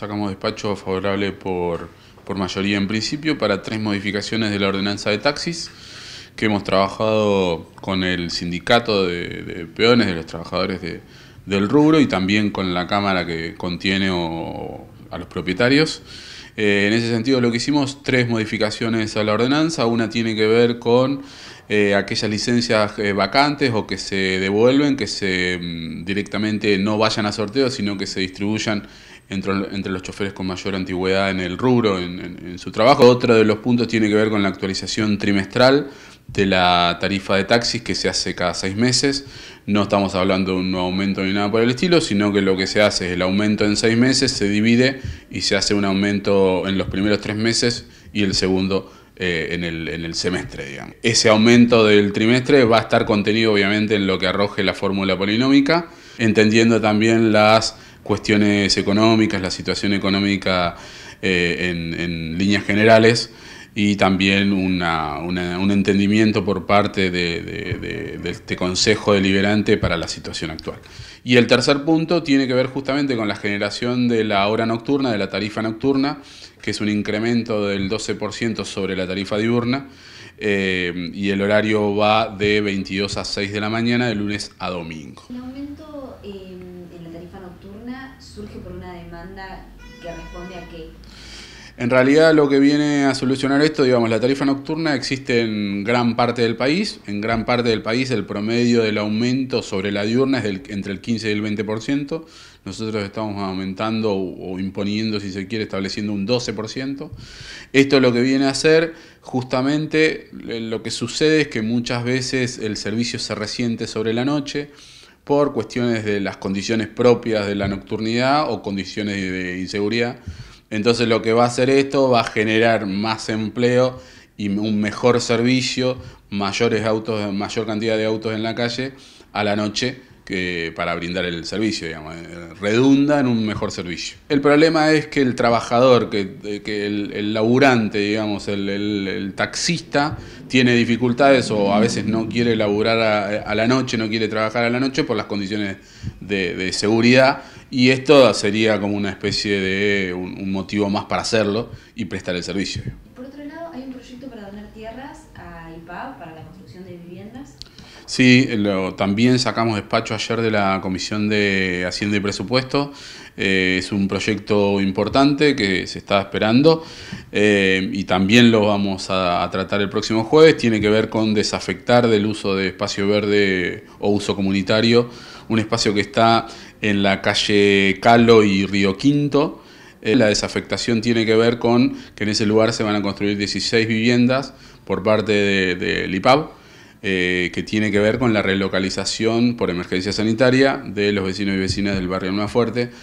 Sacamos despacho favorable por, mayoría en principio para tres modificaciones de la ordenanza de taxis que hemos trabajado con el sindicato de, peones, de los trabajadores del rubro y también con la cámara que contiene a los propietarios. Eh, en ese sentido lo que hicimos, tres modificaciones a la ordenanza. Una tiene que ver con eh, aquellas licencias eh, vacantes o que se devuelven, que se mm, directamente no vayan a sorteo, sino que se distribuyan entre, los choferes con mayor antigüedad en el rubro, en, su trabajo. Otro de los puntos tiene que ver con la actualización trimestral de la tarifa de taxis que se hace cada seis meses. No estamos hablando de un aumento ni nada por el estilo, sino que lo que se hace es el aumento en seis meses, se divide y se hace un aumento en los primeros tres meses y el segundo eh, en, el, semestre, Ese aumento del trimestre va a estar contenido obviamente en lo que arroje la fórmula polinómica, entendiendo también las cuestiones económicas, la situación económica eh, en, líneas generales y también una, un entendimiento por parte de, este Consejo Deliberante para la situación actual. Y el tercer punto tiene que ver justamente con la generación de la hora nocturna, de la tarifa nocturna, que es un incremento del 12% sobre la tarifa diurna, eh, y el horario va de 22 a 6 de la mañana, de lunes a domingo. El surge por una demanda que responde a qué? En realidad lo que viene a solucionar esto, digamos, la tarifa nocturna existe en gran parte del país. En gran parte del país el promedio del aumento sobre la diurna es del, entre el 15 y el 20%. Nosotros estamos aumentando o imponiendo, si se quiere, estableciendo un 12%. Esto lo que viene a hacer, justamente lo que sucede es que muchas veces el servicio se resiente sobre la noche por cuestiones de las condiciones propias de la nocturnidad o condiciones de inseguridad. Entonces lo que va a hacer esto va a generar más empleo y un mejor servicio, mayores autos, mayor cantidad de autos en la calle a la noche que para brindar el servicio, eh, redunda en un mejor servicio. El problema es que el trabajador, que, eh, que el, laburante, digamos, el, taxista, tiene dificultades o a veces no quiere laburar a, la noche, no quiere trabajar a la noche por las condiciones de, seguridad y esto sería como una especie de un, motivo más para hacerlo y prestar el servicio. Por otro lado, hay un proyecto para donar tierras a IPA para Sí, lo, también sacamos despacho ayer de la Comisión de Hacienda y Presupuesto. Eh, es un proyecto importante que se está esperando eh, y también lo vamos a, tratar el próximo jueves. Tiene que ver con desafectar del uso de espacio verde o uso comunitario, un espacio que está en la calle Calo y Río Quinto. Eh, la desafectación tiene que ver con que en ese lugar se van a construir 16 viviendas por parte del de, IPAB eh, que tiene que ver con la relocalización por emergencia sanitaria de los vecinos y vecinas del barrio Nueva Fuerte.